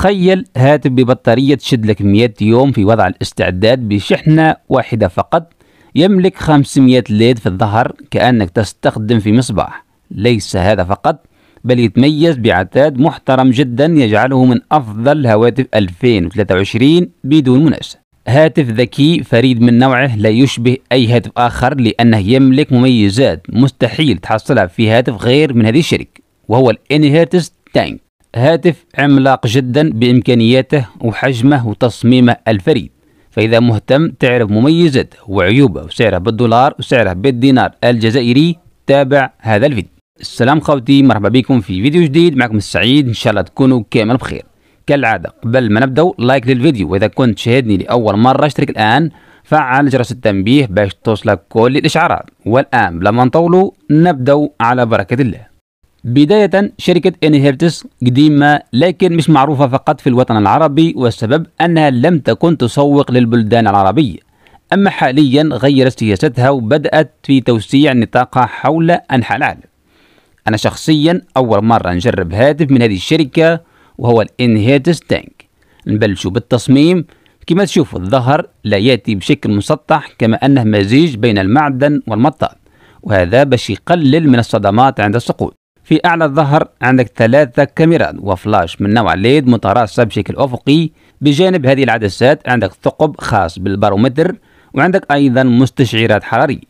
تخيل هاتف ببطارية تشد لك 100 يوم في وضع الاستعداد بشحنة واحدة فقط يملك 500 ليد في الظهر كأنك تستخدم في مصباح ليس هذا فقط بل يتميز بعتاد محترم جدا يجعله من أفضل هواتف 2023 بدون منافسة هاتف ذكي فريد من نوعه لا يشبه أي هاتف آخر لأنه يملك مميزات مستحيل تحصلها في هاتف غير من هذه الشركة وهو الانهيرتس تانك هاتف عملاق جدا بإمكانياته وحجمه وتصميمه الفريد فإذا مهتم تعرف مميزاته وعيوبه وسعره بالدولار وسعره بالدينار الجزائري تابع هذا الفيديو السلام خوتي مرحبا بكم في فيديو جديد معكم السعيد إن شاء الله تكونوا كامل بخير كالعادة قبل ما نبدأ لايك للفيديو وإذا كنت شاهدني لأول مرة اشترك الآن فعل جرس التنبيه باش توصلك كل الإشعارات والآن لما نطولوا نبدأ على بركة الله بداية شركة انهيرتس قديمة لكن مش معروفة فقط في الوطن العربي والسبب أنها لم تكن تسوق للبلدان العربية أما حاليا غيرت سياستها وبدأت في توسيع نطاقها حول أنحاء العالم أنا شخصيا أول مرة نجرب هاتف من هذه الشركة وهو الانهيرتس تانك نبلش بالتصميم كما تشوفوا الظهر لا يأتي بشكل مسطح كما أنه مزيج بين المعدن والمطاط وهذا باش يقلل من الصدمات عند السقوط في أعلى الظهر عندك ثلاثة كاميرات وفلاش من نوع ليد متراصة بشكل أفقي بجانب هذه العدسات عندك ثقب خاص بالبارومتر وعندك أيضا مستشعرات حرارية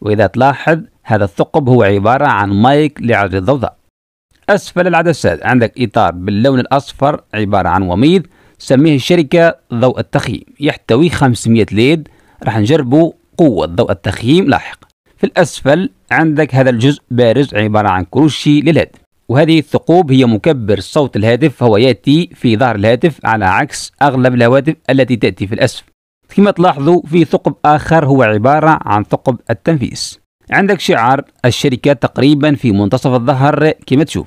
وإذا تلاحظ هذا الثقب هو عبارة عن مايك لعرض الضوضاء أسفل العدسات عندك إطار باللون الأصفر عبارة عن وميض سميه الشركة ضوء التخييم يحتوي 500 ليد راح نجربه قوة ضوء التخييم لاحقا في الأسفل عندك هذا الجزء بارز عبارة عن كروشي للهاتف وهذه الثقوب هي مكبر صوت الهاتف فهو يأتي في ظهر الهاتف على عكس أغلب الهواتف التي تأتي في الأسفل كما تلاحظوا في ثقب آخر هو عبارة عن ثقب التنفيس عندك شعار الشركة تقريبا في منتصف الظهر كما تشوف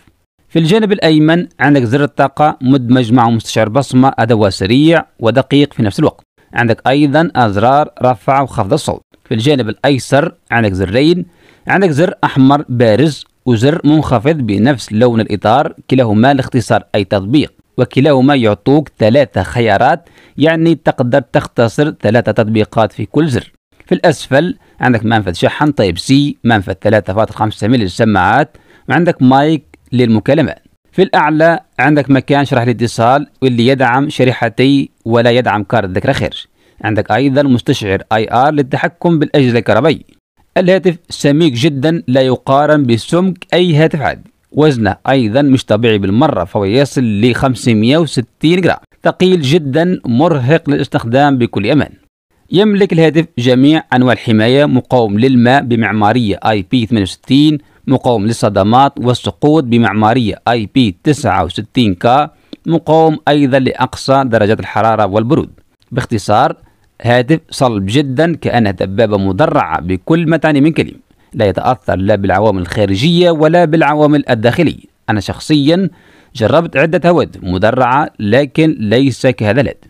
في الجانب الأيمن عندك زر الطاقة مدمج مع مستشعر بصمة أدوى سريع ودقيق في نفس الوقت عندك أيضا أزرار رفع وخفض الصوت في الجانب الأيسر عندك زرين عندك زر أحمر بارز وزر منخفض بنفس لون الإطار كلاهما لاختصار أي تطبيق وكلاهما يعطوك ثلاثة خيارات يعني تقدر تختصر ثلاثة تطبيقات في كل زر في الأسفل عندك منفذ شحن طيب سي منفذ 3.5 ملي للسماعات وعندك مايك للمكالمات في الأعلى عندك مكان شرح الاتصال واللي يدعم شريحتي ولا يدعم كارت ذكرى خير عندك أيضا مستشعر اي ار للتحكم بالأجهزة الكهربائية الهاتف سميك جدا لا يقارن بسمك أي هاتف عادي وزنه أيضا مش طبيعي بالمرة فهو يصل ل 560 جرام ثقيل جدا مرهق للاستخدام بكل أمان يملك الهاتف جميع أنواع الحماية مقاوم للماء بمعمارية IP68 مقاوم للصدمات والسقوط بمعمارية IP69K مقاوم أيضا لأقصى درجات الحرارة والبرود باختصار هاتف صلب جدا كأنها دبابة مدرعة بكل ما تعني من كلمة لا يتأثر لا بالعوامل الخارجية ولا بالعوامل الداخلية أنا شخصيا جربت عدة هواتف مدرعة لكن ليس كهذا الهاتف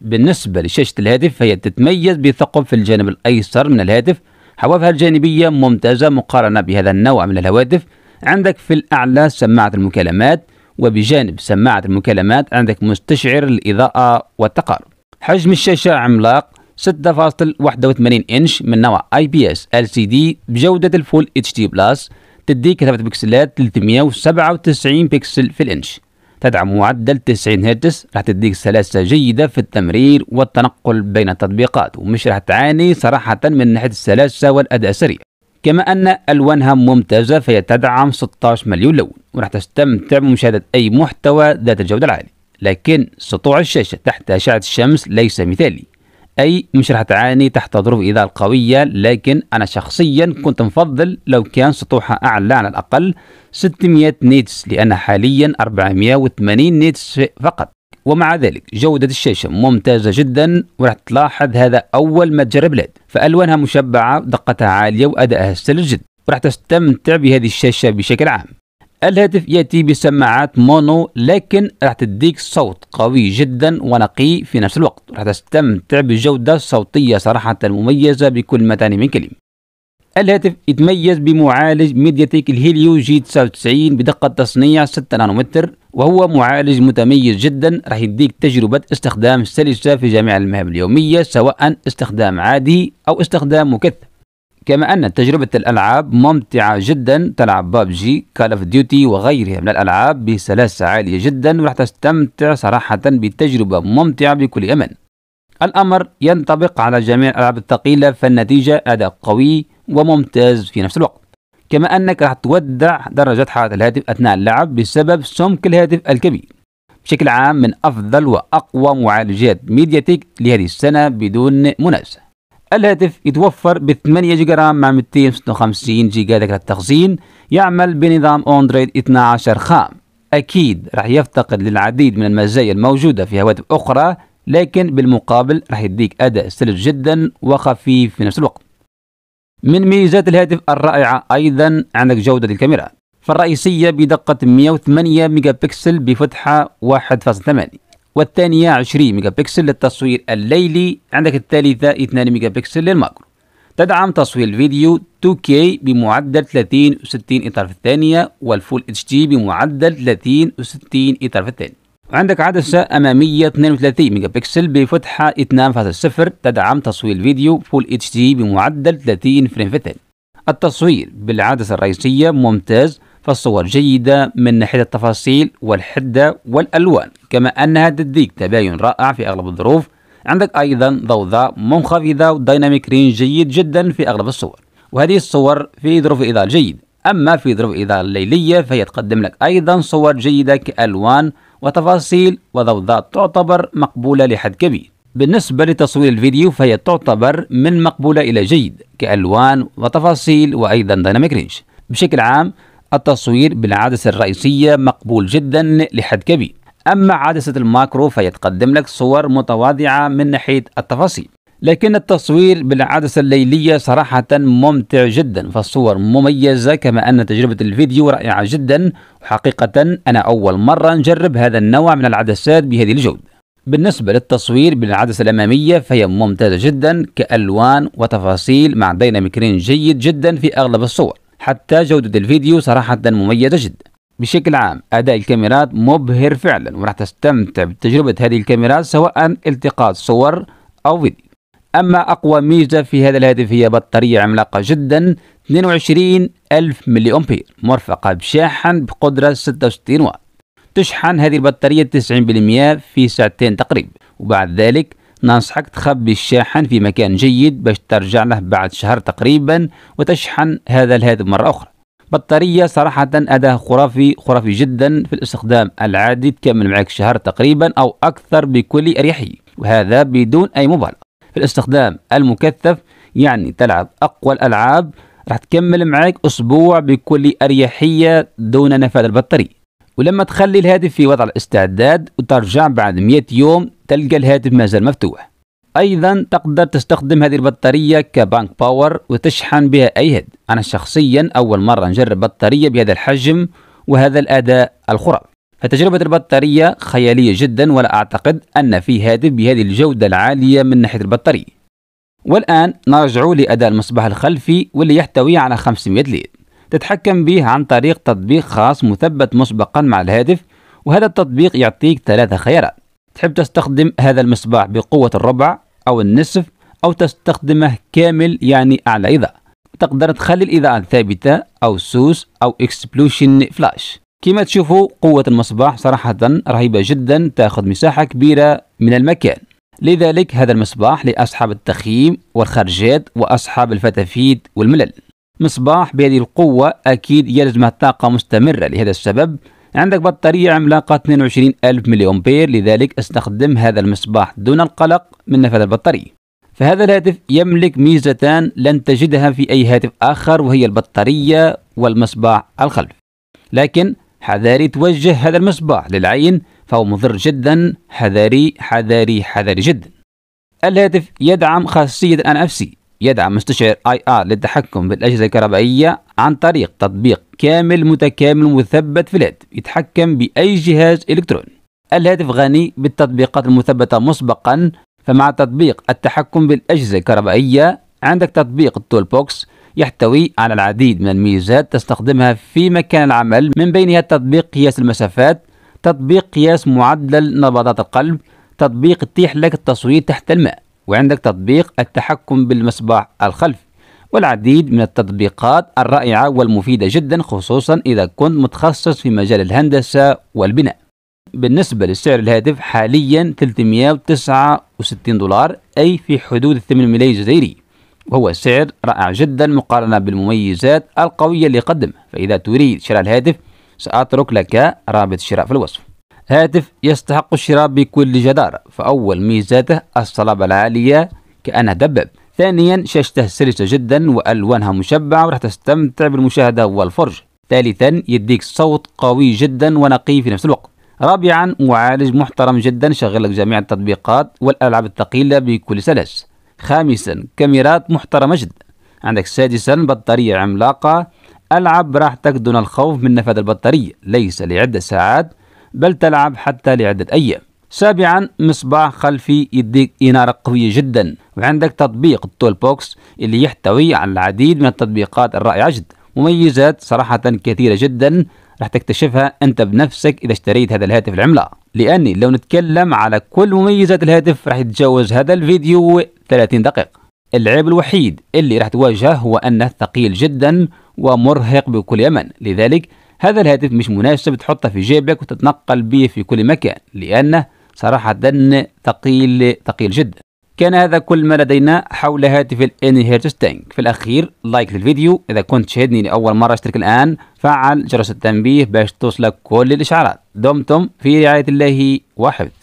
بالنسبة لشاشة الهاتف فهي تتميز بثقب في الجانب الأيسر من الهاتف حوافها الجانبية ممتازة مقارنة بهذا النوع من الهواتف عندك في الأعلى سماعة المكالمات وبجانب سماعة المكالمات عندك مستشعر الإضاءة والتقارب حجم الشاشة عملاق 6.81 إنش من نوع اي بي اس ال سي دي بجودة الفول اتش دي بلس تديك كثافة بكسلات 397 بكسل في الإنش تدعم معدل 90 هرتز راح تديك سلاسة جيدة في التمرير والتنقل بين التطبيقات ومش راح تعاني صراحة من ناحية السلاسة والأداء السريع كما أن ألوانها ممتازة فهي تدعم 16 مليون لون وراح تستمتع بمشاهدة أي محتوى ذات الجودة العالية لكن سطوع الشاشة تحت أشعة الشمس ليس مثالي أي مش راح تعاني تحت ظروف إضاءة قوية لكن أنا شخصيا كنت مفضل لو كان سطوحها أعلى على الأقل 600 نيتس لأنها حاليا 480 نيتس فقط ومع ذلك جودة الشاشة ممتازة جدا وراح تلاحظ هذا أول ما تجرب ليد فألوانها مشبعة دقتها عالية وأدائها سلس جدا وراح تستمتع بهذه الشاشة بشكل عام الهاتف يأتي بسماعات مونو لكن راح تديك صوت قوي جدا ونقي في نفس الوقت راح تستمتع بجودة صوتية صراحة مميزة بكل ما تعني من كلمة الهاتف يتميز بمعالج ميديا تيك الهيليو جي 99 بدقة تصنيع 6 نانومتر وهو معالج متميز جدا راح يديك تجربة استخدام سلسة في جميع المهام اليومية سواء استخدام عادي أو استخدام مكثف كما أن تجربة الألعاب ممتعة جدا تلعب بابجي كال اوف ديوتي وغيرها من الألعاب بسلاسة عالية جدا وراح تستمتع صراحة بتجربة ممتعة بكل أمان الأمر ينطبق على جميع الألعاب الثقيلة فالنتيجة أداء قوي وممتاز في نفس الوقت كما أنك راح تودع درجة حرارة الهاتف أثناء اللعب بسبب سمك الهاتف الكبير بشكل عام من أفضل وأقوى معالجات ميدياتيك لهذه السنة بدون منافسة الهاتف يتوفر ب 8 جيجا رام مع 256 جيجا ذاكرة تخزين يعمل بنظام اندرويد 12 خام أكيد راح يفتقد للعديد من المزايا الموجودة في هواتف أخرى لكن بالمقابل راح يديك أداء سلس جدا وخفيف في نفس الوقت من ميزات الهاتف الرائعة أيضا عندك جودة الكاميرا فالرئيسية بدقة 108 ميجا بكسل بفتحة 1.8 والثانية 20 ميجا بكسل للتصوير الليلي عندك الثالثة 2 ميجا بكسل للماكرو تدعم تصوير الفيديو 2K بمعدل 30 و 60 إطار في الثانية والفول اتش دي بمعدل 30 و 60 إطار في الثانية وعندك عدسة أمامية 32 ميجا بكسل بفتحة 2.0 تدعم تصوير الفيديو فول اتش دي بمعدل 30 فريم في الثانية التصوير بالعدسة الرئيسية ممتاز فالصور جيدة من ناحية التفاصيل والحدة والألوان كما أنها تديك تباين رائع في أغلب الظروف عندك أيضا ضوضاء منخفضة وديناميك رينج جيد جدا في أغلب الصور وهذه الصور في ظروف إضاءة جيد أما في ظروف إضاءة ليلية فهي تقدم لك أيضا صور جيدة كألوان وتفاصيل وضوضاء تعتبر مقبولة لحد كبير بالنسبة لتصوير الفيديو فهي تعتبر من مقبولة إلى جيد كألوان وتفاصيل وأيضا ديناميك رينج بشكل عام التصوير بالعدسة الرئيسية مقبول جدا لحد كبير أما عدسة الماكرو فيتقدم لك صور متواضعة من ناحية التفاصيل لكن التصوير بالعدسة الليلية صراحة ممتع جدا فالصور مميزة كما أن تجربة الفيديو رائعة جدا وحقيقة أنا أول مرة نجرب هذا النوع من العدسات بهذه الجودة بالنسبة للتصوير بالعدسة الأمامية فهي ممتازة جدا كألوان وتفاصيل مع ديناميك رينج جيد جدا في أغلب الصور حتى جودة الفيديو صراحة مميزة جدا بشكل عام أداء الكاميرات مبهر فعلا وراح تستمتع بتجربة هذه الكاميرات سواء التقاط صور أو فيديو أما أقوى ميزة في هذا الهاتف هي بطارية عملاقة جدا 22 ألف ملي أمبير مرفقة بشاحن بقدرة 66 واط تشحن هذه البطارية 90% في ساعتين تقريبا وبعد ذلك ننصحك تخبي الشاحن في مكان جيد باش ترجع له بعد شهر تقريبا وتشحن هذا الهاتف مرة أخرى بطارية صراحة أداة خرافي خرافي جدا في الاستخدام العادي تكمل معك شهر تقريبا أو أكثر بكل أريحية وهذا بدون أي مبالغة في الاستخدام المكثف يعني تلعب أقوى الألعاب راح تكمل معك أسبوع بكل أريحية دون نفاذ البطارية ولما تخلي الهاتف في وضع الاستعداد وترجع بعد 100 يوم تلقى الهاتف مازال مفتوح ايضا تقدر تستخدم هذه البطاريه كبانك باور وتشحن بها اي هد انا شخصيا اول مره نجرب بطاريه بهذا الحجم وهذا الاداء الخرافي فتجربة البطارية خيالية جدا ولا أعتقد أن في هاتف بهذه الجودة العالية من ناحية البطارية والآن نرجع لأداء المصباح الخلفي واللي يحتوي على 500 ليد تتحكم به عن طريق تطبيق خاص مثبت مسبقا مع الهاتف وهذا التطبيق يعطيك ثلاثة خيارات تحب تستخدم هذا المصباح بقوة الربع أو النصف أو تستخدمه كامل يعني أعلى إضاءة تقدر تخلي الإضاءة ثابتة أو سوس أو إكسبلوشن فلاش كما تشوفوا قوة المصباح صراحة رهيبة جدا تأخذ مساحة كبيرة من المكان لذلك هذا المصباح لأصحاب التخييم والخرجات وأصحاب الفتافيت والملل مصباح بهذه القوة أكيد يلزمها طاقة مستمرة لهذا السبب عندك بطارية عملاقة 22 ألف ملي أمبير لذلك استخدم هذا المصباح دون القلق من نفاذ البطارية فهذا الهاتف يملك ميزتان لن تجدها في أي هاتف آخر وهي البطارية والمصباح الخلف لكن حذاري توجه هذا المصباح للعين فهو مضر جدا حذاري حذاري حذاري جدا الهاتف يدعم خاصية الآن أف سي يدعم مستشعر اي ار للتحكم بالاجهزه الكهربائيه عن طريق تطبيق كامل متكامل مثبت في الهاتف يتحكم باي جهاز الكتروني الهاتف غني بالتطبيقات المثبته مسبقا فمع تطبيق التحكم بالاجهزه الكهربائيه عندك تطبيق التول بوكس يحتوي على العديد من الميزات تستخدمها في مكان العمل من بينها تطبيق قياس المسافات تطبيق قياس معدل نبضات القلب تطبيق يتيح لك التصوير تحت الماء وعندك تطبيق التحكم بالمصباح الخلفي والعديد من التطبيقات الرائعة والمفيدة جدا خصوصا إذا كنت متخصص في مجال الهندسة والبناء بالنسبة لسعر الهاتف حاليا 369 دولار أي في حدود 8 ملايين الجزائري وهو سعر رائع جدا مقارنة بالمميزات القوية اللي قدمها فإذا تريد شراء الهاتف سأترك لك رابط الشراء في الوصف هاتف يستحق الشراء بكل جدارة فأول ميزاته الصلابة العالية كأنها دباب ثانيا شاشته سلسة جدا وألوانها مشبعة وراح تستمتع بالمشاهدة والفرج ثالثا يديك صوت قوي جدا ونقي في نفس الوقت رابعا معالج محترم جدا شغل لك جميع التطبيقات والألعاب الثقيلة بكل سلس خامسا كاميرات محترمة جدا عندك سادسا بطارية عملاقة ألعب براحتك دون الخوف من نفاذ البطارية ليس لعدة ساعات بل تلعب حتى لعدة أيام سابعا مصباح خلفي يديك إنارة قوية جدا وعندك تطبيق التول بوكس اللي يحتوي على العديد من التطبيقات الرائعة جدا مميزات صراحة كثيرة جدا راح تكتشفها أنت بنفسك إذا اشتريت هذا الهاتف العملاق لأني لو نتكلم على كل مميزات الهاتف راح يتجاوز هذا الفيديو 30 دقيقة العيب الوحيد اللي راح تواجهه هو أنه ثقيل جدا ومرهق بكل يمن لذلك هذا الهاتف مش مناسب تحطه في جيبك وتتنقل به في كل مكان لأنه صراحة ثقيل ثقيل جدا كان هذا كل ما لدينا حول هاتف الاني هيرتز تانك في الأخير لايك للفيديو إذا كنت تشاهدني لأول مرة اشترك الآن فعل جرس التنبيه باش توصلك كل الإشعارات دمتم في رعاية الله وحفظه